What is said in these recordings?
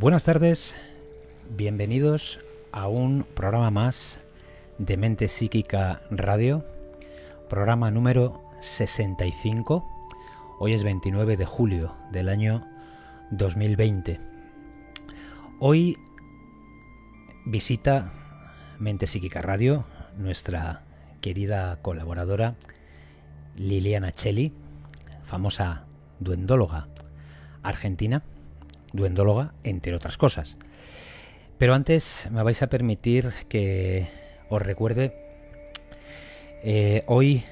Buenas tardes, bienvenidos a un programa más de Mente Psíquica Radio, programa número 65. Hoy es 29 de julio del año 2020. Hoy visita Mente Psíquica Radio nuestra querida colaboradora Liliana Cheli, famosa duendóloga argentina duendóloga, entre otras cosas. Pero antes me vais a permitir que os recuerde, eh, hoy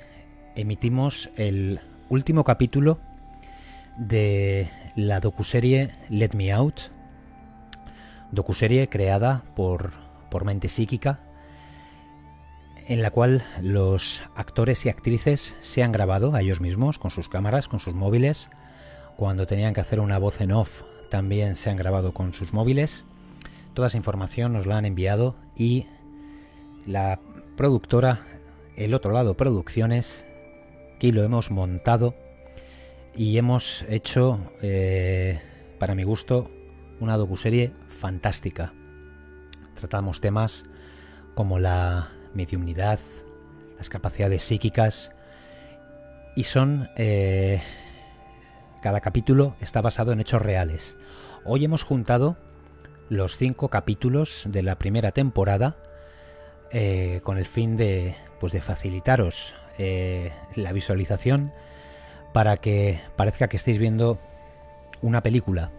emitimos el último capítulo de la docuserie Let Me Out, docuserie creada por, por Mente Psíquica, en la cual los actores y actrices se han grabado a ellos mismos con sus cámaras, con sus móviles, cuando tenían que hacer una voz en off también se han grabado con sus móviles. Toda esa información nos la han enviado y la productora, el otro lado Producciones, que lo hemos montado y hemos hecho, eh, para mi gusto, una docuserie fantástica. Tratamos temas como la mediunidad las capacidades psíquicas y son... Eh, cada capítulo está basado en hechos reales. Hoy hemos juntado los cinco capítulos de la primera temporada eh, con el fin de, pues, facilitaros eh, la visualización para que parezca que estéis viendo una película,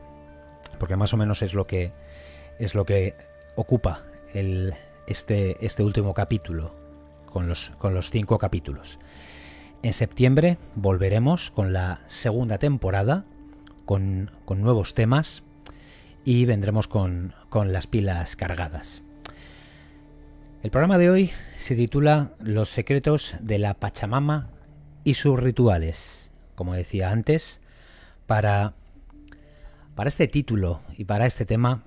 porque más o menos es lo que es lo que ocupa este, este último capítulo con los, con los cinco capítulos. En septiembre volveremos con la segunda temporada, con, nuevos temas y vendremos con, las pilas cargadas. El programa de hoy se titula Los secretos de la Pachamama y sus rituales. Como decía antes, para, para este título y para este tema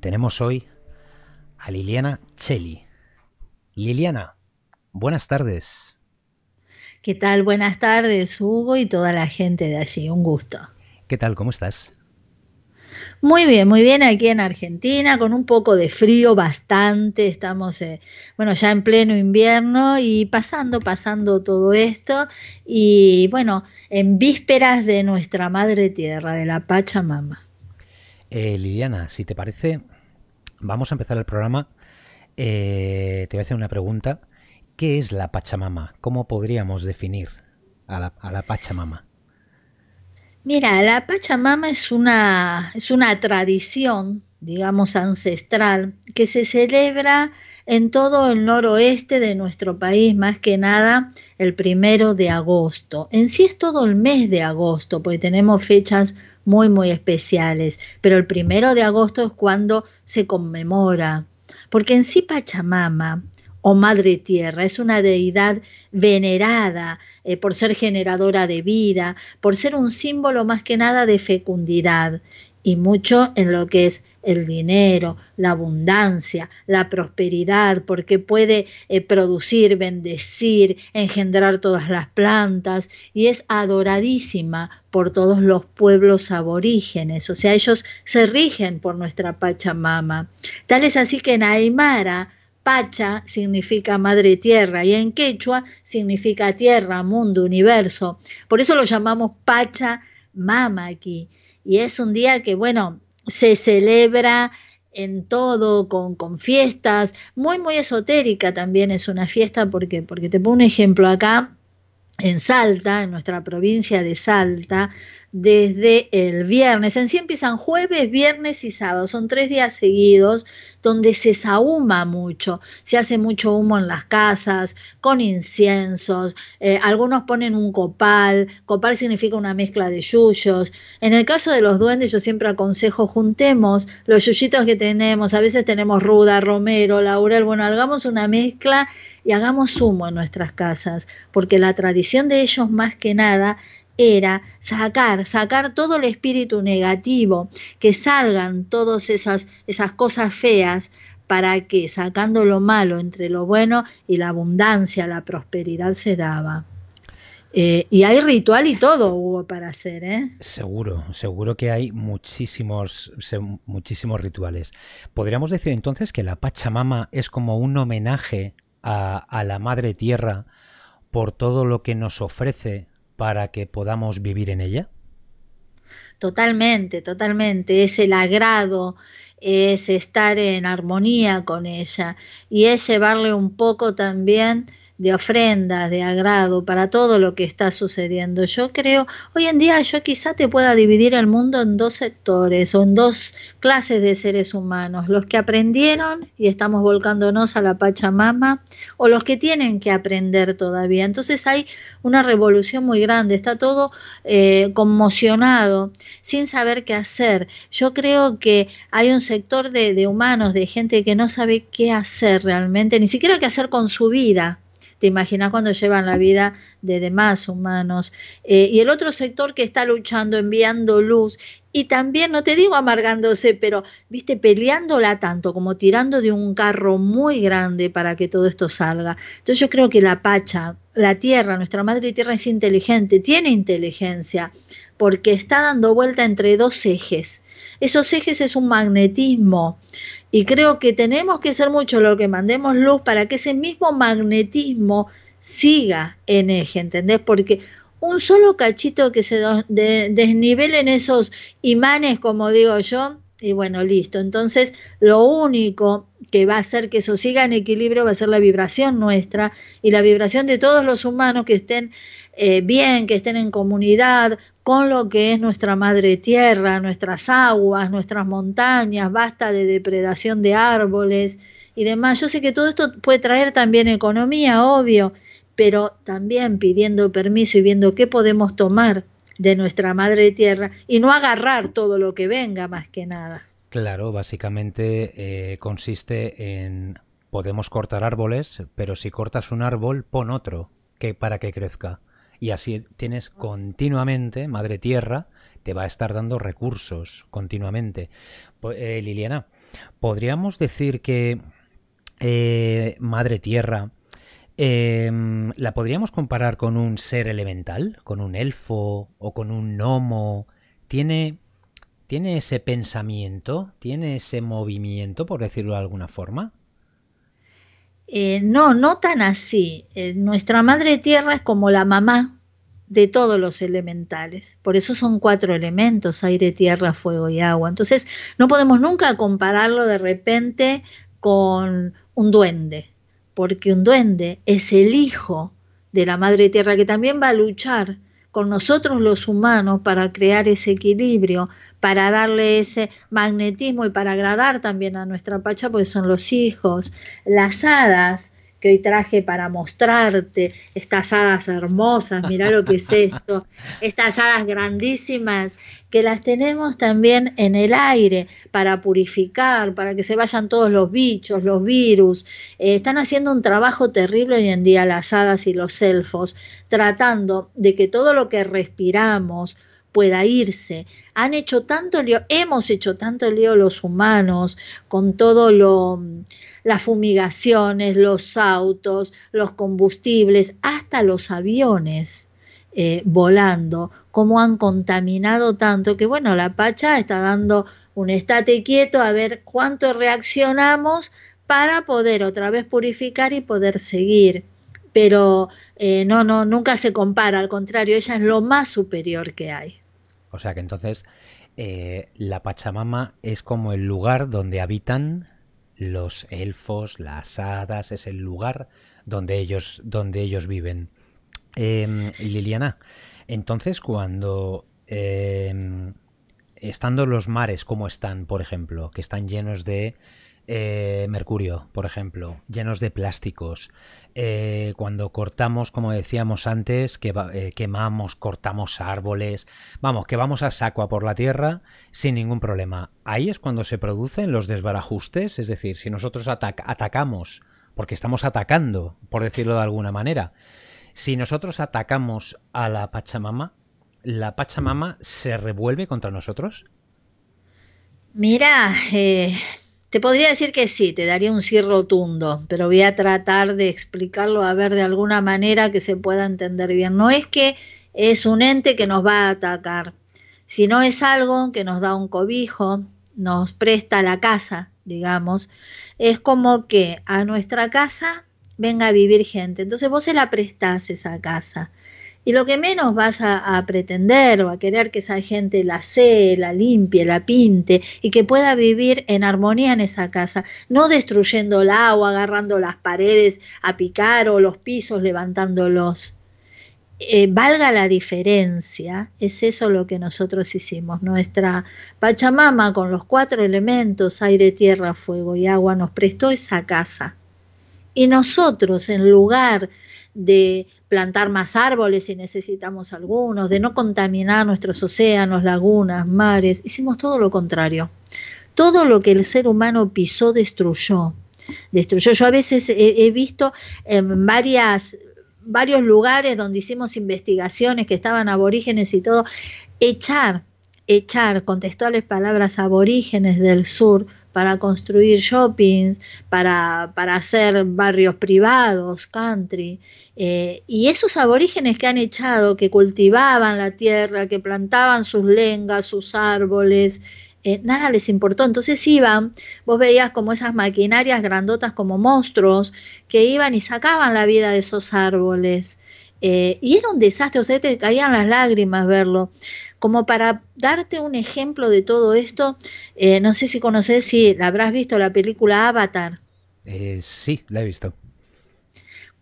tenemos hoy a Liliana Cheli. Liliana, buenas tardes. ¿Qué tal? Buenas tardes, Hugo y toda la gente de allí. Un gusto. ¿Qué tal? ¿Cómo estás? Muy bien, muy bien aquí en Argentina, con un poco de frío bastante, estamos, eh, bueno, ya en pleno invierno y pasando, pasando todo esto y bueno, en vísperas de nuestra madre tierra, de la Pachamama. Eh, Liliana, si te parece, vamos a empezar el programa. Eh, te voy a hacer una pregunta ¿Qué es la Pachamama? ¿Cómo podríamos definir a la, Pachamama? Mira, la Pachamama es una, es una tradición, digamos, ancestral, que se celebra en todo el noroeste de nuestro país, más que nada el primero de agosto. En sí es todo el mes de agosto, porque tenemos fechas muy, muy especiales, pero el primero de agosto es cuando se conmemora, porque en sí Pachamama o Madre Tierra. Es una deidad venerada eh, por ser generadora de vida, por ser un símbolo más que nada de fecundidad y mucho en lo que es el dinero, la abundancia, la prosperidad, porque puede eh, producir, bendecir, engendrar todas las plantas y es adoradísima por todos los pueblos aborígenes, o sea, ellos se rigen por nuestra Pachamama. Tal es así que en Aymara, Pacha significa madre tierra y en quechua significa tierra, mundo, universo. Por eso lo llamamos Pacha Mama aquí. Y es un día que, bueno, se celebra en todo, con, con, fiestas, muy, muy esotérica también es una fiesta, porque, porque te pongo un ejemplo acá, en Salta, en nuestra provincia de Salta, desde el viernes. En sí empiezan jueves, viernes y sábado. Son tres días seguidos donde se saúma mucho. Se hace mucho humo en las casas, con inciensos. Eh, algunos ponen un copal. Copal significa una mezcla de yuyos. En el caso de los duendes, yo siempre aconsejo juntemos los yuyitos que tenemos. A veces tenemos ruda, romero, laurel. Bueno, hagamos una mezcla y hagamos humo en nuestras casas, porque la tradición de ellos más que nada era sacar, sacar todo el espíritu negativo, que salgan todas esas, esas cosas feas para que sacando lo malo entre lo bueno y la abundancia, la prosperidad se daba. Eh, y hay ritual y todo, Hugo, para hacer, ¿eh? Seguro, seguro que hay muchísimos, muchísimos rituales. Podríamos decir entonces que la Pachamama es como un homenaje a, a la Madre Tierra por todo lo que nos ofrece para que podamos vivir en ella? Totalmente, totalmente. Es el agrado, es estar en armonía con ella y es llevarle un poco también de ofrendas, de agrado, para todo lo que está sucediendo. Yo creo, hoy en día yo quizá te pueda dividir el mundo en dos sectores o en dos clases de seres humanos, los que aprendieron y estamos volcándonos a la Pachamama o los que tienen que aprender todavía. Entonces hay una revolución muy grande, está todo eh, conmocionado, sin saber qué hacer. Yo creo que hay un sector de, de humanos, de gente que no sabe qué hacer realmente, ni siquiera qué hacer con su vida te imaginas cuando llevan la vida de demás humanos. Eh, y el otro sector que está luchando, enviando luz y también, no te digo amargándose, pero, viste, peleándola tanto, como tirando de un carro muy grande para que todo esto salga. Entonces yo creo que la Pacha, la Tierra, nuestra Madre Tierra es inteligente, tiene inteligencia, porque está dando vuelta entre dos ejes. Esos ejes es un magnetismo y creo que tenemos que hacer mucho lo que mandemos luz para que ese mismo magnetismo siga en eje, ¿entendés? Porque un solo cachito que se desnivele desnivelen esos imanes, como digo yo, y bueno, listo. Entonces, lo único que va a hacer que eso siga en equilibrio va a ser la vibración nuestra y la vibración de todos los humanos que estén eh, bien, que estén en comunidad con lo que es nuestra madre tierra, nuestras aguas, nuestras montañas, basta de depredación de árboles y demás. Yo sé que todo esto puede traer también economía, obvio, pero también pidiendo permiso y viendo qué podemos tomar de nuestra madre tierra y no agarrar todo lo que venga más que nada. Claro, básicamente eh, consiste en podemos cortar árboles, pero si cortas un árbol, pon otro que para que crezca. Y así tienes continuamente, Madre Tierra, te va a estar dando recursos continuamente. Eh, Liliana, ¿podríamos decir que eh, Madre Tierra em, la podríamos comparar con un ser elemental, con un elfo o con un gnomo? ¿Tiene, ¿Tiene ese pensamiento? ¿Tiene ese movimiento, por decirlo de alguna forma? Eh, no, no tan así. Eh, nuestra madre tierra es como la mamá de todos los elementales. Por eso son cuatro elementos, aire, tierra, fuego y agua. Entonces, no podemos nunca compararlo de repente con un duende, porque un duende es el hijo de la madre tierra que también va a luchar con nosotros los humanos para crear ese equilibrio, para darle ese magnetismo y para agradar también a nuestra Pacha, porque son los hijos. Las hadas que hoy traje para mostrarte, estas hadas hermosas, mirá lo que es esto, estas hadas grandísimas, que las tenemos también en el aire para purificar, para que se vayan todos los bichos, los virus. Eh, están haciendo un trabajo terrible hoy en día las hadas y los elfos, tratando de que todo lo que respiramos, pueda irse. Han hecho tanto lío, hemos hecho tanto lío los humanos con todo lo las fumigaciones, los autos, los combustibles, hasta los aviones eh, volando, como han contaminado tanto que bueno, la Pacha está dando un estate quieto a ver cuánto reaccionamos para poder otra vez purificar y poder seguir. Pero eh, no, no, nunca se compara, al contrario, ella es lo más superior que hay. O sea que entonces eh, la Pachamama es como el lugar donde habitan los elfos, las hadas, es el lugar donde ellos, donde ellos viven. Em, Liliana, entonces cuando em, estando los mares como están, por ejemplo, que están llenos de eh, mercurio, por ejemplo, llenos de plásticos. Eh, cuando cortamos, como decíamos antes, que, eh, quemamos, cortamos árboles, vamos, que vamos a saco a por la tierra sin ningún problema. Ahí es cuando se producen los desbarajustes, es decir, si nosotros atacamos, porque estamos atacando, por decirlo de alguna manera, si nosotros atacamos a la Pachamama, ¿la Pachamama se revuelve contra nosotros? Mira, eh, te podría decir que sí, te daría un sí rotundo, pero voy a tratar de explicarlo a ver de alguna manera que se pueda entender bien. No es que es un ente que nos va a atacar, sino es algo que nos da un cobijo, nos presta la casa, digamos. Es como que a nuestra casa venga a vivir gente. Entonces vos se la prestás esa casa. Y lo que menos vas a, pretender o a querer que esa gente la sé, la limpie, la pinte y que pueda vivir en armonía en esa casa, no destruyendo el agua, agarrando las paredes a picar o los pisos levantándolos. Eh, valga la diferencia, es eso lo que nosotros hicimos. Nuestra Pachamama con los cuatro elementos, aire, tierra, fuego y agua, nos prestó esa casa y nosotros, en lugar de plantar más árboles si necesitamos algunos, de no contaminar nuestros océanos, lagunas, mares, hicimos todo lo contrario. Todo lo que el ser humano pisó destruyó. Destruyó. Yo a veces he, visto en varias varios lugares donde hicimos investigaciones que estaban aborígenes y todo, echar, echar contextuales palabras aborígenes del sur para construir shoppings, para, para hacer barrios privados, country. Eh, y esos aborígenes que han echado, que cultivaban la tierra, que plantaban sus lengas, sus árboles, eh, nada les importó. Entonces iban, vos veías como esas maquinarias grandotas como monstruos que iban y sacaban la vida de esos árboles. Eh, y era un desastre, o sea, te caían las lágrimas verlo. Como para darte un ejemplo de todo esto, eh, no sé si conoces, si la habrás visto, la película Avatar. Eh, sí, la he visto.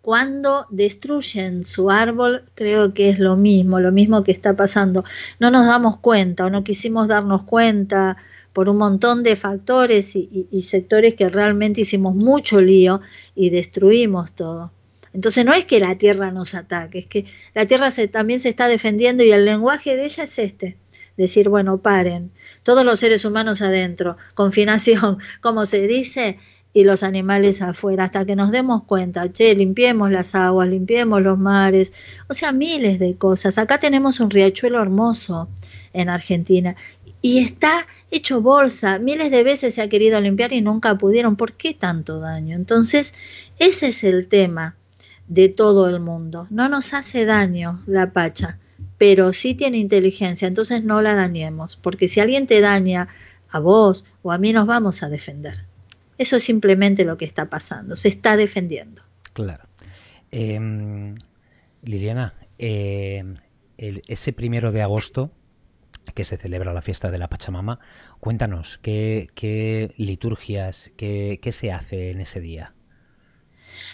Cuando destruyen su árbol, creo que es lo mismo, lo mismo que está pasando. No nos damos cuenta o no quisimos darnos cuenta por un montón de factores y sectores que realmente hicimos mucho lío y destruimos todo. Entonces no es que la Tierra nos ataque, es que la Tierra se, también se está defendiendo y el lenguaje de ella es este. Decir, bueno, paren, todos los seres humanos adentro, confinación, como se dice, y los animales afuera, hasta que nos demos cuenta, che, limpiemos las aguas, limpiemos los mares, o sea, miles de cosas. Acá tenemos un riachuelo hermoso en Argentina y está hecho bolsa, miles de veces se ha querido limpiar y nunca pudieron, ¿por qué tanto daño? Entonces, ese es el tema de todo el mundo. No nos hace daño la pacha, pero sí tiene inteligencia, entonces no la dañemos, porque si alguien te daña, a vos o a mí nos vamos a defender. Eso es simplemente lo que está pasando, se está defendiendo. Claro. Em, Liliana, em, ese primero de agosto que se celebra la fiesta de la Pachamama, cuéntanos, ¿qué, qué liturgias, qué, qué se hace en ese día?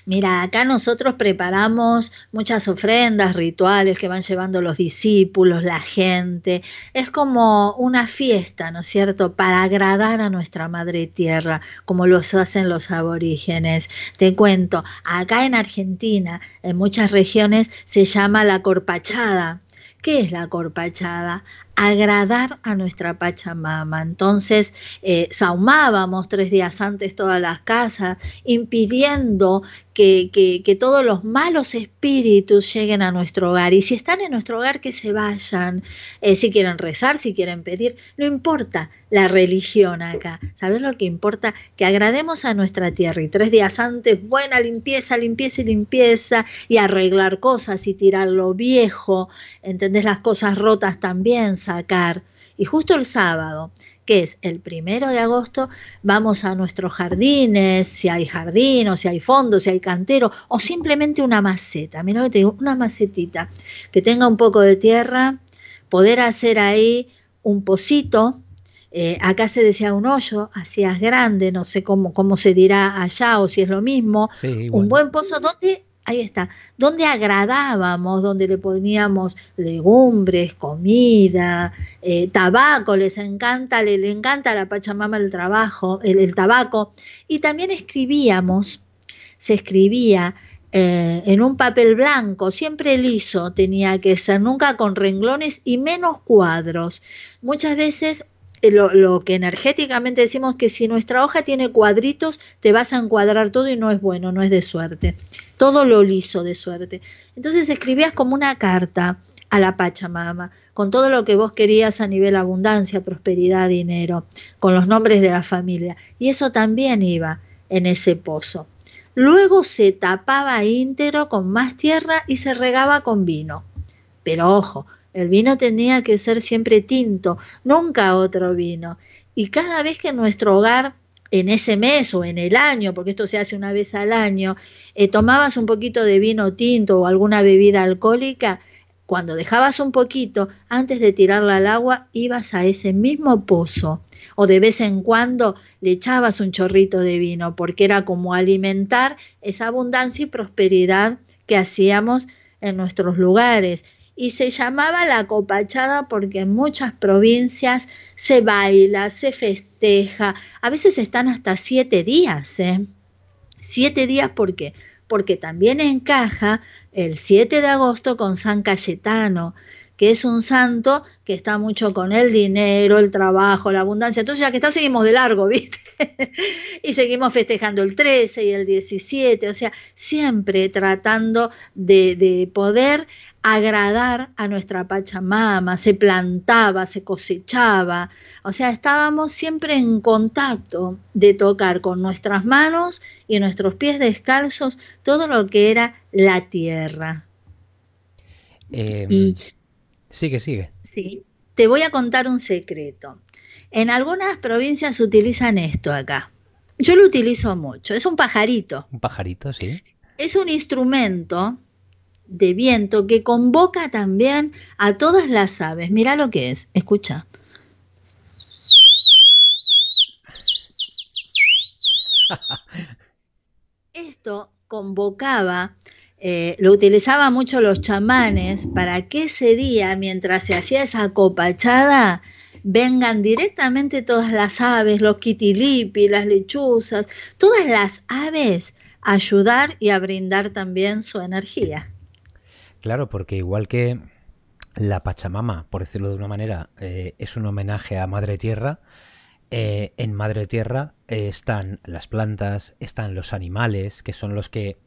Mira, acá nosotros preparamos muchas ofrendas, rituales que van llevando los discípulos, la gente. Es como una fiesta, ¿no es cierto?, para agradar a nuestra madre tierra, como los hacen los aborígenes. Te cuento, acá en Argentina, en muchas regiones, se llama la corpachada. ¿Qué es la corpachada? agradar a nuestra Pachamama. Entonces eh, saumábamos tres días antes todas las casas, impidiendo que, todos los malos espíritus lleguen a nuestro hogar. Y si están en nuestro hogar, que se vayan, eh, si quieren rezar, si quieren pedir, no importa la religión acá. ¿Sabes lo que importa? Que agrademos a nuestra tierra. Y tres días antes, buena limpieza, limpieza y limpieza, y arreglar cosas y tirar lo viejo, ¿entendés? Las cosas rotas también sacar. Y justo el sábado, que es el primero de agosto, vamos a nuestros jardines, si hay jardín, o si hay fondo, si hay cantero, o simplemente una maceta. Mira que una macetita que tenga un poco de tierra, poder hacer ahí un pocito. Eh, acá se decía un hoyo, es grande, no sé cómo, cómo se dirá allá o si es lo mismo. un buen pozo donde ahí está, donde agradábamos, donde le poníamos legumbres, comida, eh, tabaco, les encanta, le, encanta a la Pachamama el trabajo, el, tabaco, y también escribíamos, se escribía eh, en un papel blanco, siempre liso tenía que ser, nunca con renglones y menos cuadros. Muchas veces eh, lo, que energéticamente decimos que si nuestra hoja tiene cuadritos, te vas a encuadrar todo y no es bueno, no es de suerte. Todo lo liso de suerte. Entonces escribías como una carta a la Pachamama, con todo lo que vos querías a nivel abundancia, prosperidad, dinero, con los nombres de la familia. Y eso también iba en ese pozo. Luego se tapaba íntero con más tierra y se regaba con vino. Pero ojo, el vino tenía que ser siempre tinto, nunca otro vino. Y cada vez que en nuestro hogar, en ese mes o en el año, porque esto se hace una vez al año, eh, tomabas un poquito de vino tinto o alguna bebida alcohólica, cuando dejabas un poquito, antes de tirarla al agua, ibas a ese mismo pozo. O de vez en cuando le echabas un chorrito de vino, porque era como alimentar esa abundancia y prosperidad que hacíamos en nuestros lugares y se llamaba la copachada porque en muchas provincias se baila, se festeja, a veces están hasta siete días, ¿eh? Siete días, ¿por Porque también encaja el 7 de agosto con San Cayetano, que es un santo que está mucho con el dinero, el trabajo, la abundancia. Entonces, ya que está, seguimos de largo, ¿viste? y seguimos festejando el 13 y el 17, o sea, siempre tratando de, poder agradar a nuestra Pachamama, se plantaba, se cosechaba, o sea, estábamos siempre en contacto de tocar con nuestras manos y nuestros pies descalzos todo lo que era la tierra. Em, y que sigue. Sí, te voy a contar un secreto. En algunas provincias utilizan esto acá. Yo lo utilizo mucho. Es un pajarito. Un pajarito, sí. Es un instrumento de viento que convoca también a todas las aves. Mira lo que es. Escucha. Esto convocaba eh, lo utilizaban mucho los chamanes para que ese día, mientras se hacía esa copachada, vengan directamente todas las aves, los quitilipi, las lechuzas, todas las aves a ayudar y a brindar también su energía. Claro, porque igual que la Pachamama, por decirlo de una manera, eh, es un homenaje a Madre Tierra, eh, en Madre Tierra están las plantas, están los animales, que son los que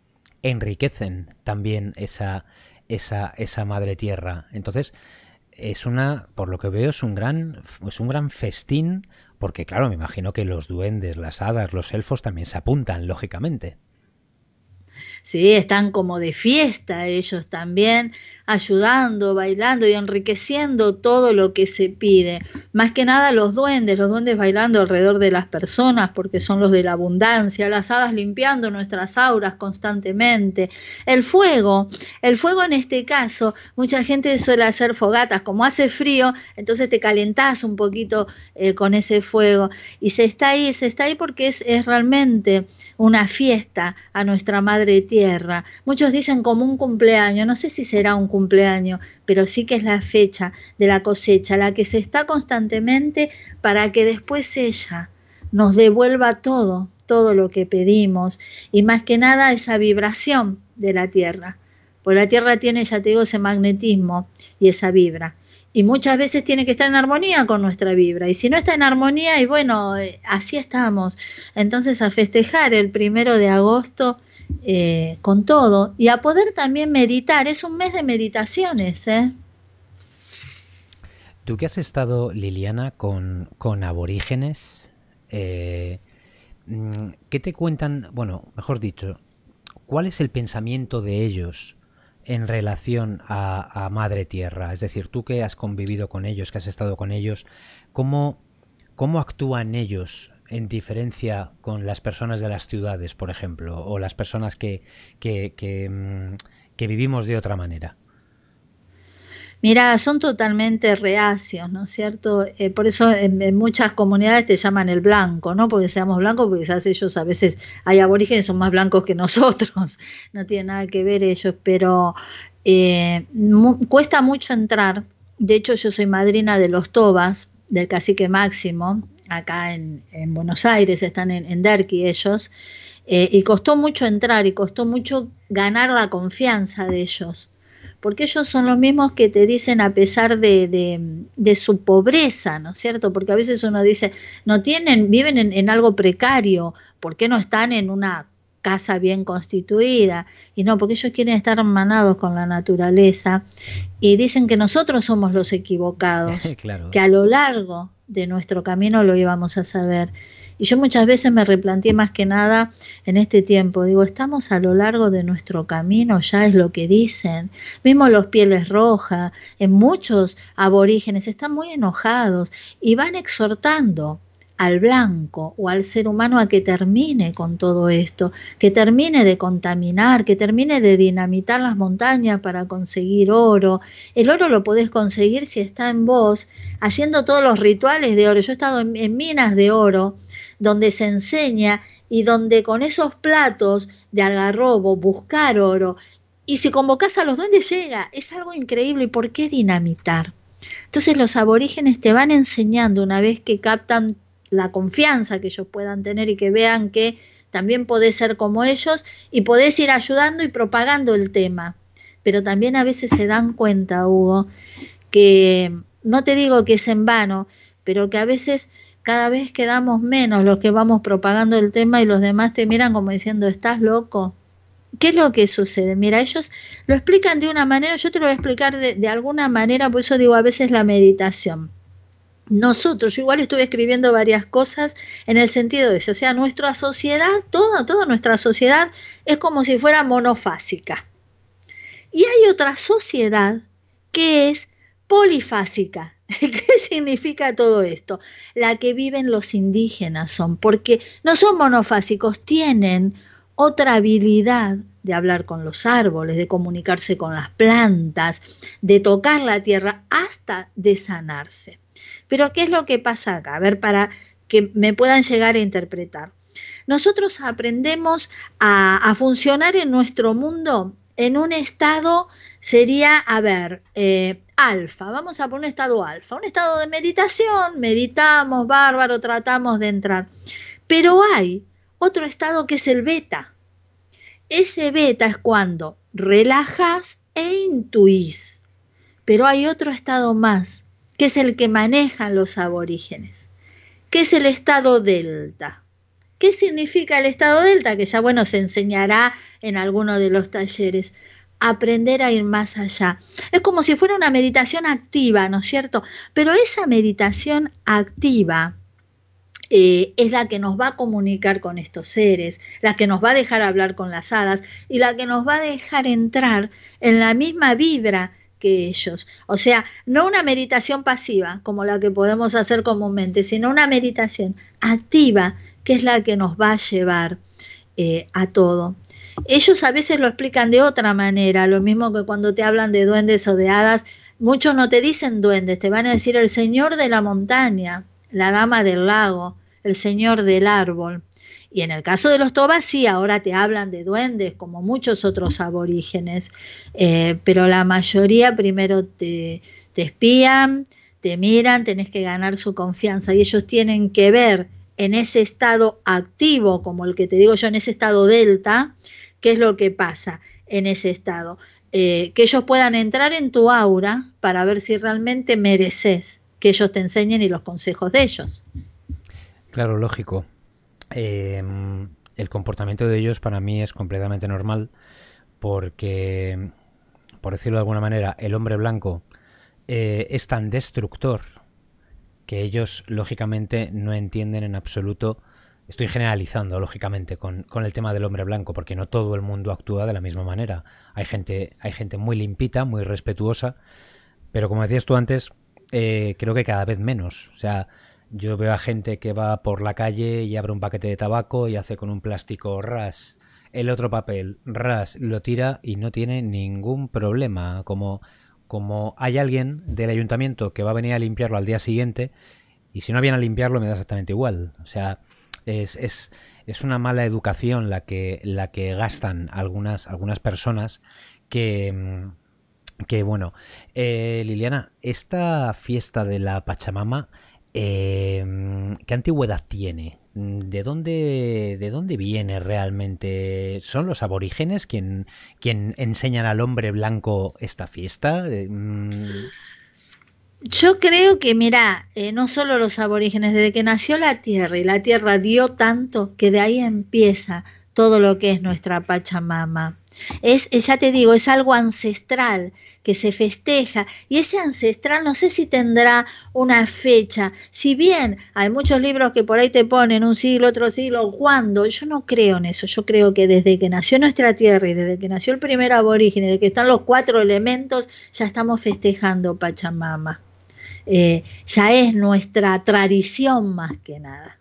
enriquecen también esa, esa, esa madre tierra. Entonces, es una, por lo que veo, es un gran, es un gran festín, porque claro, me imagino que los duendes, las hadas, los elfos también se apuntan, lógicamente. ¿sí? Están como de fiesta ellos también, ayudando, bailando y enriqueciendo todo lo que se pide. Más que nada los duendes, los duendes bailando alrededor de las personas porque son los de la abundancia, las hadas limpiando nuestras auras constantemente. El fuego, el fuego en este caso, mucha gente suele hacer fogatas, como hace frío, entonces te calentás un poquito eh, con ese fuego y se está ahí, se está ahí porque es, es realmente una fiesta a nuestra madre tierra Muchos dicen como un cumpleaños, no sé si será un cumpleaños, pero sí que es la fecha de la cosecha, la que se está constantemente para que después ella nos devuelva todo, todo lo que pedimos, y más que nada esa vibración de la tierra. Pues la tierra tiene, ya te digo, ese magnetismo y esa vibra y muchas veces tiene que estar en armonía con nuestra vibra. Y si no está en armonía, y bueno, eh, así estamos. Entonces a festejar el primero de agosto eh, con todo y a poder también meditar. Es un mes de meditaciones. ¿eh? Tú que has estado, Liliana, con, con aborígenes, eh, mm, ¿qué te cuentan? Bueno, mejor dicho, ¿cuál es el pensamiento de ellos en relación a, Madre Tierra? Es decir, tú que has convivido con ellos, que has estado con ellos, ¿cómo, cómo actúan ellos en diferencia con las personas de las ciudades, por ejemplo, o las personas que, que, mm, vivimos de otra manera? Mira, son totalmente reacios, ¿no es cierto? Eh, por eso en, muchas comunidades te llaman el blanco, ¿no? Porque seamos blancos, porque quizás ellos a veces, hay aborígenes, son más blancos que nosotros, no tiene nada que ver ellos, pero eh, cuesta mucho entrar. De hecho, yo soy madrina de los Tobas, del cacique máximo, acá en, Buenos Aires, están en, Derqui ellos, eh, y costó mucho entrar y costó mucho ganar la confianza de ellos, porque ellos son los mismos que te dicen a pesar de, su pobreza, ¿no es cierto? Porque a veces uno dice, no tienen, viven en, algo precario, ¿por qué no están en una casa bien constituida, y no, porque ellos quieren estar manados con la naturaleza, y dicen que nosotros somos los equivocados, claro. que a lo largo de nuestro camino lo íbamos a saber. Y yo muchas veces me replanteé más que nada en este tiempo, digo, estamos a lo largo de nuestro camino, ya es lo que dicen. vimos los pieles rojas, en muchos aborígenes están muy enojados y van exhortando al blanco o al ser humano a que termine con todo esto, que termine de contaminar, que termine de dinamitar las montañas para conseguir oro. El oro lo podés conseguir si está en vos, haciendo todos los rituales de oro. Yo he estado en, minas de oro donde se enseña y donde con esos platos de algarrobo buscar oro. Y si convocas a los donde llega, es algo increíble. ¿Y por qué dinamitar? Entonces los aborígenes te van enseñando una vez que captan la confianza que ellos puedan tener y que vean que también podés ser como ellos y podés ir ayudando y propagando el tema. Pero también a veces se dan cuenta, Hugo, que no te digo que es en vano, pero que a veces cada vez quedamos menos los que vamos propagando el tema y los demás te miran como diciendo, estás loco. ¿Qué es lo que sucede? Mira, ellos lo explican de una manera, yo te lo voy a explicar de, alguna manera, por eso digo a veces la meditación nosotros, yo igual estuve escribiendo varias cosas en el sentido de eso, o sea, nuestra sociedad, toda, toda nuestra sociedad es como si fuera monofásica. Y hay otra sociedad que es polifásica. ¿Qué significa todo esto? La que viven los indígenas son, porque no son monofásicos, tienen otra habilidad de hablar con los árboles, de comunicarse con las plantas, de tocar la tierra, hasta de sanarse. Pero ¿qué es lo que pasa acá? A ver, para que me puedan llegar a interpretar. Nosotros aprendemos a, funcionar en nuestro mundo en un estado sería, a ver, eh, alfa, vamos a poner un estado alfa, un estado de meditación, meditamos, bárbaro, tratamos de entrar. Pero hay otro estado que es el beta. Ese beta es cuando relajas e intuís. Pero hay otro estado más, que es el que manejan los aborígenes. ¿Qué es el estado delta? ¿Qué significa el estado delta? Que ya, bueno, se enseñará en alguno de los talleres. Aprender a ir más allá. Es como si fuera una meditación activa, ¿no es cierto? Pero esa meditación activa eh, es la que nos va a comunicar con estos seres, la que nos va a dejar hablar con las hadas y la que nos va a dejar entrar en la misma vibra que ellos. O sea, no una meditación pasiva como la que podemos hacer comúnmente, sino una meditación activa que es la que nos va a llevar eh, a todo. Ellos a veces lo explican de otra manera, lo mismo que cuando te hablan de duendes o de hadas, muchos no te dicen duendes, te van a decir el señor de la montaña, la dama del lago, el señor del árbol. Y en el caso de los tobas, sí, ahora te hablan de duendes, como muchos otros aborígenes, eh, pero la mayoría primero te, espían, te miran, tenés que ganar su confianza y ellos tienen que ver en ese estado activo, como el que te digo yo, en ese estado delta, qué es lo que pasa en ese estado. Eh, que ellos puedan entrar en tu aura para ver si realmente mereces que ellos te enseñen y los consejos de ellos. Claro, lógico. Em, el comportamiento de ellos para mí es completamente normal porque, por decirlo de alguna manera, el hombre blanco eh, es tan destructor que ellos lógicamente no entienden en absoluto. Estoy generalizando, lógicamente, con, el tema del hombre blanco, porque no todo el mundo actúa de la misma manera. Hay gente, hay gente muy limpita, muy respetuosa, pero como decías tú antes, eh, creo que cada vez menos. O sea, yo veo a gente que va por la calle y abre un paquete de tabaco y hace con un plástico ras el otro papel, ras, lo tira y no tiene ningún problema. Como, como hay alguien del ayuntamiento que va a venir a limpiarlo al día siguiente y si no viene a limpiarlo me da exactamente igual. O sea, es, es, es una mala educación la que, la que gastan algunas, algunas personas que, que bueno, eh, Liliana, esta fiesta de la Pachamama Em, ¿Qué antigüedad tiene? ¿De dónde, ¿De dónde viene realmente? ¿Son los aborígenes quien, quien enseñan al hombre blanco esta fiesta? Em, Yo creo que, mira, eh, no solo los aborígenes, desde que nació la Tierra y la Tierra dio tanto que de ahí empieza todo lo que es nuestra Pachamama. Es, eh, ya te digo, es algo ancestral que se festeja y ese ancestral no sé si tendrá una fecha. Si bien hay muchos libros que por ahí te ponen un siglo, otro siglo, ¿cuándo? Yo no creo en eso. Yo creo que desde que nació nuestra tierra y desde que nació el primer aborígene, desde que están los cuatro elementos, ya estamos festejando Pachamama. Eh, ya es nuestra tradición más que nada.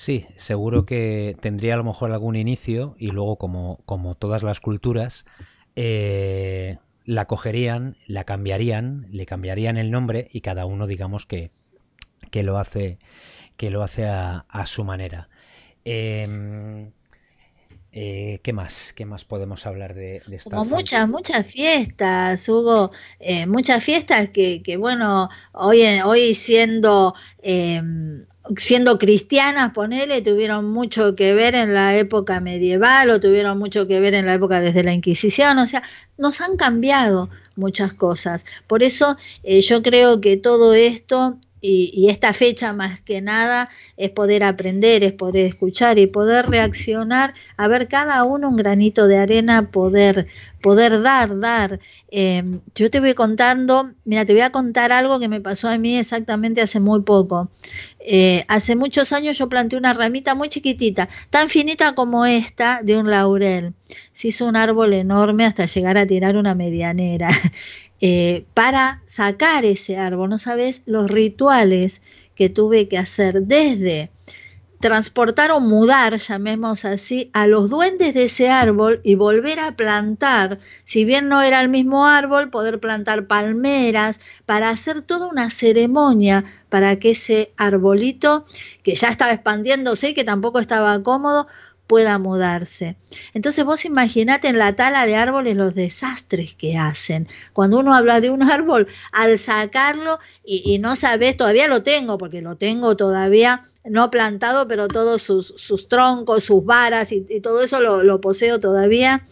Sí, seguro que tendría a lo mejor algún inicio y luego, como, como todas las culturas, eh, la cogerían, la cambiarían, le cambiarían el nombre y cada uno, digamos, que, lo hace, que lo hace a, a su manera. Em, eh, ¿Qué más? ¿Qué más podemos hablar de, de muchas, muchas fiestas, Hugo, eh, muchas fiestas que, que, bueno, hoy, hoy siendo, em, siendo cristianas, ponele, tuvieron mucho que ver en la época medieval o tuvieron mucho que ver en la época desde la Inquisición, o sea, nos han cambiado muchas cosas. Por eso eh, yo creo que todo esto y, esta fecha más que nada es poder aprender, es poder escuchar y poder reaccionar, a ver cada uno un granito de arena, poder poder dar, dar. Em, yo te voy contando, mira, te voy a contar algo que me pasó a mí exactamente hace muy poco. Eh, hace muchos años yo planté una ramita muy chiquitita, tan finita como esta de un laurel. Se hizo un árbol enorme hasta llegar a tirar una medianera. Eh, para sacar ese árbol, no sabes los rituales que tuve que hacer desde transportar o mudar, llamemos así, a los duendes de ese árbol y volver a plantar, si bien no era el mismo árbol, poder plantar palmeras, para hacer toda una ceremonia para que ese arbolito, que ya estaba expandiéndose y que tampoco estaba cómodo, pueda mudarse. Entonces vos imaginate en la tala de árboles los desastres que hacen. Cuando uno habla de un árbol, al sacarlo y, no sabes, todavía lo tengo, porque lo tengo todavía no plantado, pero todos sus, sus troncos, sus varas y, todo eso lo poseo todavía.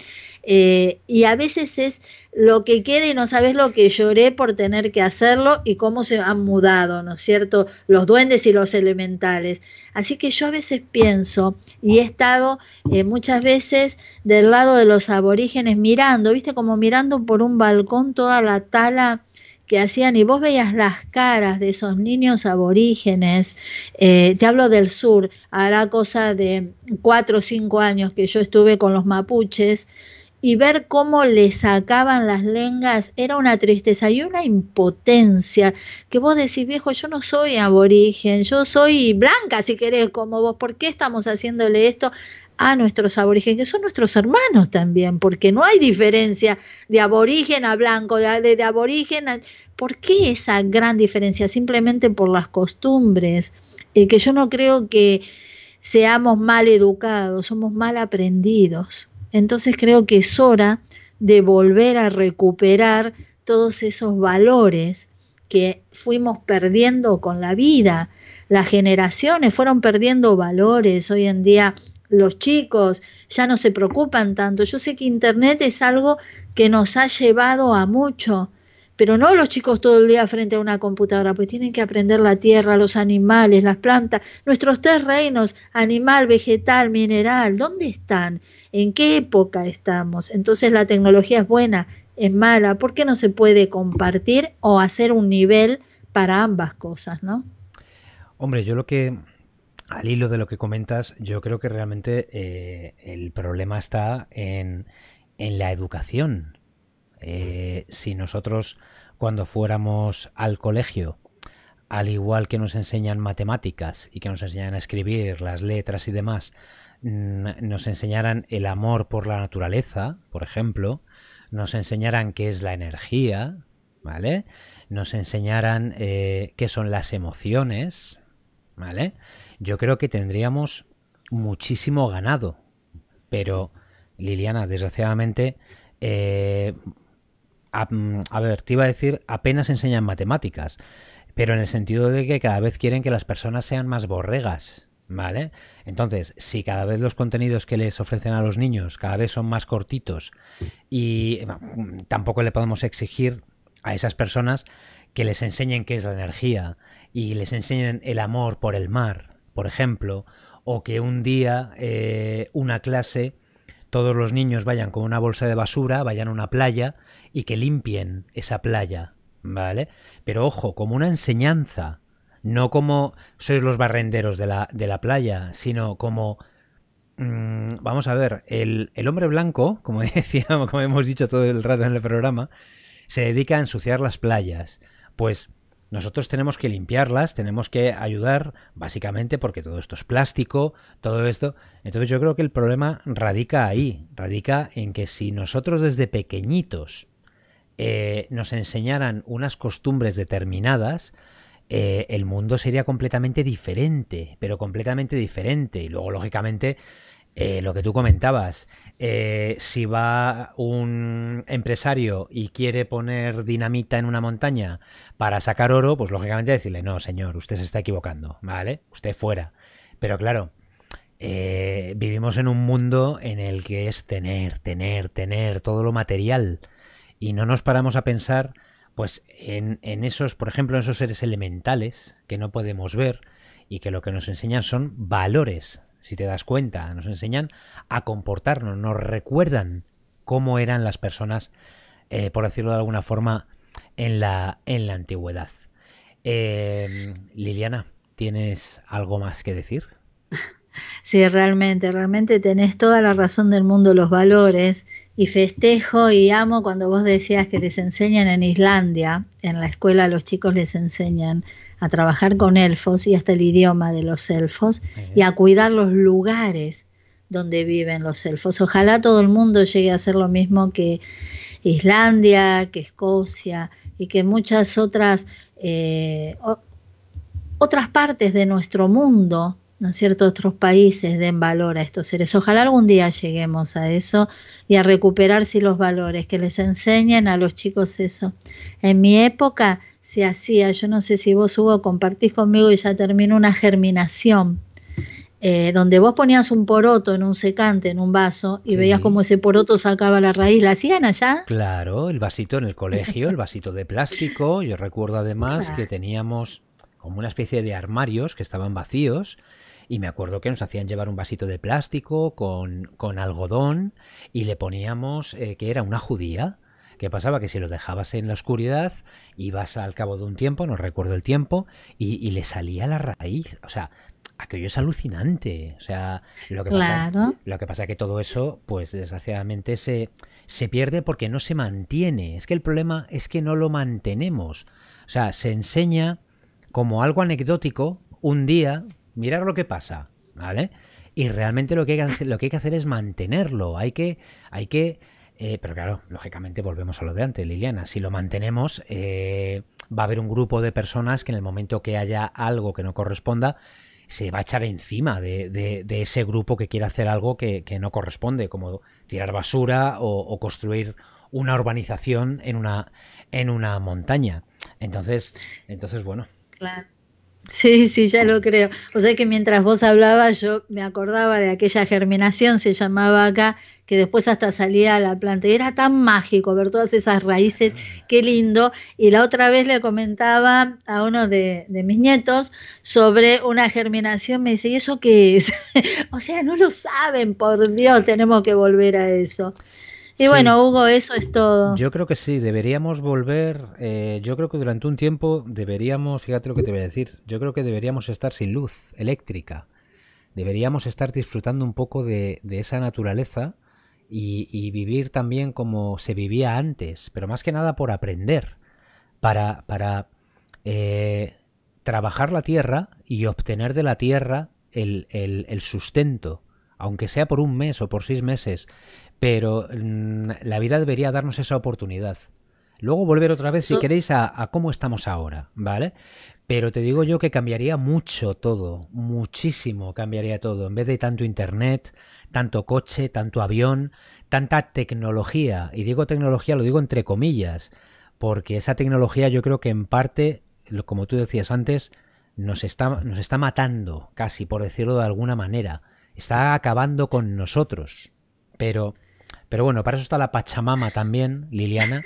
Eh, y a veces es lo que quede y no sabes lo que lloré por tener que hacerlo y cómo se han mudado, ¿no es cierto? Los duendes y los elementales. Así que yo a veces pienso y he estado eh, muchas veces del lado de los aborígenes mirando, viste, como mirando por un balcón toda la tala que hacían y vos veías las caras de esos niños aborígenes, eh, te hablo del sur, hará cosa de cuatro o cinco años que yo estuve con los mapuches, y ver cómo le sacaban las lenguas era una tristeza y una impotencia que vos decís, viejo, yo no soy aborigen, yo soy blanca si querés como vos, ¿por qué estamos haciéndole esto a nuestros aborígenes, que son nuestros hermanos también, porque no hay diferencia de aborigen a blanco, de, aborigen a... ¿Por qué esa gran diferencia? Simplemente por las costumbres, eh, que yo no creo que seamos mal educados, somos mal aprendidos. Entonces creo que es hora de volver a recuperar todos esos valores que fuimos perdiendo con la vida. Las generaciones fueron perdiendo valores. Hoy en día los chicos ya no se preocupan tanto. Yo sé que Internet es algo que nos ha llevado a mucho, pero no los chicos todo el día frente a una computadora, pues tienen que aprender la tierra, los animales, las plantas, nuestros tres reinos, animal, vegetal, mineral, ¿dónde están? ¿En qué época estamos? Entonces la tecnología es buena, es mala, ¿por qué no se puede compartir o hacer un nivel para ambas cosas, no? Hombre, yo lo que al hilo de lo que comentas, yo creo que realmente eh, el problema está en, en la educación, eh, si nosotros cuando fuéramos al colegio, al igual que nos enseñan matemáticas y que nos enseñan a escribir las letras y demás, mm, nos enseñaran el amor por la naturaleza, por ejemplo, nos enseñaran qué es la energía, ¿vale? Nos enseñaran eh, qué son las emociones, ¿vale? Yo creo que tendríamos muchísimo ganado, pero Liliana, desgraciadamente, eh, Mm, a, ver, te iba a decir, apenas enseñan matemáticas, pero en el sentido de que cada vez quieren que las personas sean más borregas. ¿Vale? Entonces, si cada vez los contenidos que les ofrecen a los niños cada vez son más cortitos y mm, tampoco le podemos exigir a esas personas que les enseñen qué es la energía y les enseñen el amor por el mar, por ejemplo, o que un día eh, una clase todos los niños vayan con una bolsa de basura, vayan a una playa y que limpien esa playa, ¿vale? Pero ojo, como una enseñanza, no como sois los barrenderos de la, de la playa, sino como... Mm, vamos a ver, el, el hombre blanco, como decíamos, como hemos dicho todo el rato en el programa, se dedica a ensuciar las playas. Pues nosotros tenemos que limpiarlas, tenemos que ayudar, básicamente porque todo esto es plástico, todo esto. Entonces yo creo que el problema radica ahí, radica en que si nosotros desde pequeñitos eh, nos enseñaran unas costumbres determinadas, eh, el mundo sería completamente diferente, pero completamente diferente. Y luego, lógicamente, eh, lo que tú comentabas, eh, si va un empresario y quiere poner dinamita en una montaña para sacar oro, pues lógicamente decirle, no, señor, usted se está equivocando, ¿vale? Usted fuera. Pero claro, eh, vivimos en un mundo en el que es tener, tener, tener todo lo material y no nos paramos a pensar pues en, en esos, por ejemplo, en esos seres elementales que no podemos ver y que lo que nos enseñan son valores si te das cuenta, nos enseñan a comportarnos, nos recuerdan cómo eran las personas, eh, por decirlo de alguna forma, en la, en la antigüedad. Em, Liliana, ¿tienes algo más que decir? Sí, realmente, realmente tenés toda la razón del mundo, los valores, y festejo y amo cuando vos decías que les enseñan en Islandia, en la escuela los chicos les enseñan a trabajar con elfos y hasta el idioma de los elfos y a cuidar los lugares donde viven los elfos. Ojalá todo el mundo llegue a hacer lo mismo que Islandia, que Escocia y que muchas otras, eh, otras partes de nuestro mundo ¿no es cierto? Otros países den valor a estos seres. Ojalá algún día lleguemos a eso y a recuperar sí, los valores, que les enseñen a los chicos eso. En mi época se hacía, yo no sé si vos Hugo compartís conmigo y ya termino una germinación. Eh, donde vos ponías un poroto en un secante, en un vaso, y veías cómo ese poroto sacaba la raíz. ¿La hacían allá? Claro, el vasito en el colegio, el vasito de plástico. Yo recuerdo además que teníamos como una especie de armarios que estaban vacíos y me acuerdo que nos hacían llevar un vasito de plástico con, con algodón y le poníamos eh, que era una judía. ¿Qué pasaba? Que si lo dejabas en la oscuridad, ibas al cabo de un tiempo, no recuerdo el tiempo, y, le salía la raíz. O sea, aquello es alucinante. O sea, lo que, pasa, lo que pasa es que todo eso, pues desgraciadamente se, se pierde porque no se mantiene. Es que el problema es que no lo mantenemos. O sea, se enseña como algo anecdótico un día mirar lo que pasa, ¿vale? Y realmente lo que hay que hacer, lo que, hay que hacer es mantenerlo, hay que, hay que eh, pero claro, lógicamente volvemos a lo de antes, Liliana. Si lo mantenemos, eh, va a haber un grupo de personas que en el momento que haya algo que no corresponda, se va a echar encima de, de, ese grupo que quiere hacer algo que, no corresponde, como tirar basura o, o, construir una urbanización en una, en una montaña. Entonces, entonces bueno. Claro. Sí, sí, ya lo creo. O sea que mientras vos hablabas, yo me acordaba de aquella germinación, se llamaba acá, que después hasta salía a la planta. Y era tan mágico ver todas esas raíces, qué lindo. Y la otra vez le comentaba a uno de, de mis nietos sobre una germinación, me dice, ¿y eso qué es? o sea, no lo saben, por Dios, tenemos que volver a eso. Y bueno, Hugo, eso es todo. Yo creo que sí, deberíamos volver. Eh, yo creo que durante un tiempo deberíamos, fíjate lo que te voy a decir, yo creo que deberíamos estar sin luz eléctrica. Deberíamos estar disfrutando un poco de, esa naturaleza y, vivir también como se vivía antes, pero más que nada por aprender, para, para eh, trabajar la tierra y obtener de la tierra el sustento aunque sea por un mes o por seis meses, pero mm, la vida debería darnos esa oportunidad. Luego volver otra vez, si queréis, a, a, cómo estamos ahora, ¿vale? Pero te digo yo que cambiaría mucho todo, muchísimo cambiaría todo. En vez de tanto internet, tanto coche, tanto avión, tanta tecnología, y digo tecnología, lo digo entre comillas, porque esa tecnología yo creo que en parte, como tú decías antes, nos está, nos está matando, casi por decirlo de alguna manera. Está acabando con nosotros. Pero pero bueno, para eso está la Pachamama también, Liliana,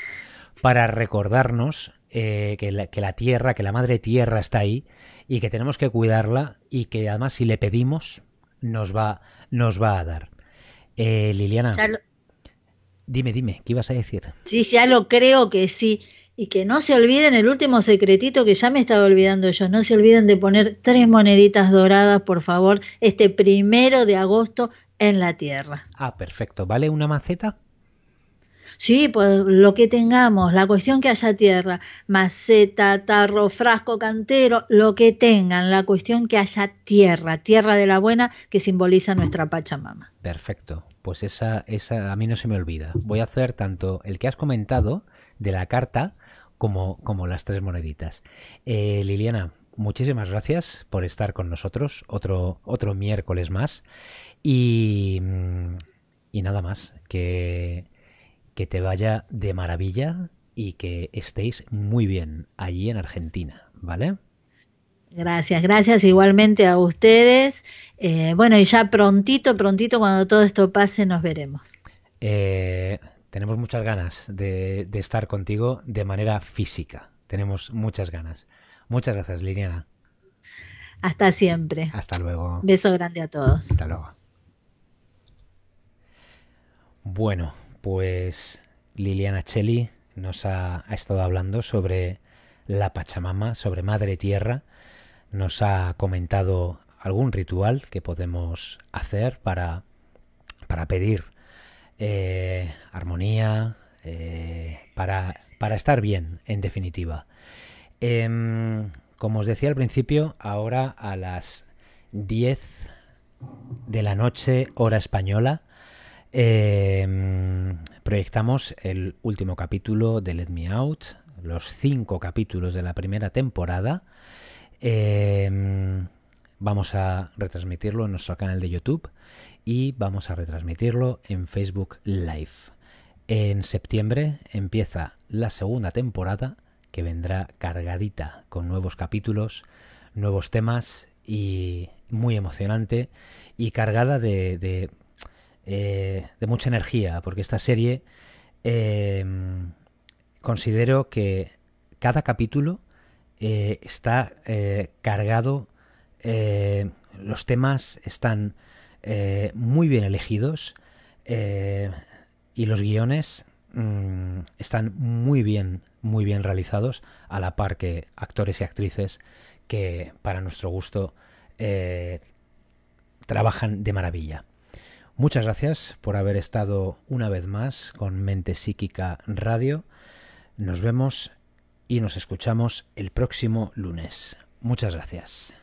para recordarnos eh, que, la, tierra, que la madre tierra está ahí y que tenemos que cuidarla y que además si le pedimos nos va, nos va a dar. Eh, Liliana, dime, dime, ¿qué ibas a decir? Sí, ya lo creo que sí. Y que no se olviden el último secretito que ya me estaba olvidando yo. No se olviden de poner tres moneditas doradas, por favor, este primero de agosto en la tierra. Ah, perfecto. ¿Vale una maceta? Sí, pues lo que tengamos, la cuestión que haya tierra, maceta, tarro, frasco, cantero, lo que tengan, la cuestión que haya tierra, tierra de la buena que simboliza nuestra Pachamama. Perfecto, pues esa, esa a mí no se me olvida. Voy a hacer tanto el que has comentado de la carta como, como las tres moneditas. Eh, Liliana, muchísimas gracias por estar con nosotros otro, otro miércoles más. Mm, y, nada más, que, que te vaya de maravilla y que estéis muy bien allí en Argentina, ¿vale? Gracias, gracias igualmente a ustedes. Eh, bueno, y ya prontito, prontito, cuando todo esto pase, nos veremos. Eh, tenemos muchas ganas de, de, estar contigo de manera física. Tenemos muchas ganas. Muchas gracias, Liliana. Hasta siempre. Hasta luego. Beso grande a todos. Hasta luego. Bueno, pues Liliana Cheli nos ha, estado hablando sobre la Pachamama, sobre Madre Tierra. Nos ha comentado algún ritual que podemos hacer para, pedir eh, armonía, eh, para, estar bien, en definitiva. Em, como os decía al principio, ahora a las 10 de la noche, hora española, Em, proyectamos el último capítulo de Let Me Out, los cinco capítulos de la primera temporada. Em, vamos a retransmitirlo en nuestro canal de YouTube y vamos a retransmitirlo en Facebook Live. En septiembre empieza la segunda temporada que vendrá cargadita con nuevos capítulos, nuevos temas y muy emocionante y cargada de eh, de mucha energía, porque esta serie eh, considero que cada capítulo eh, está cargado, los temas están muy bien elegidos y los guiones mm, están muy bien, muy bien realizados, a la par que actores y actrices que para nuestro gusto trabajan de maravilla. Muchas gracias por haber estado una vez más con Mente Psíquica Radio. Nos vemos y nos escuchamos el próximo lunes. Muchas gracias.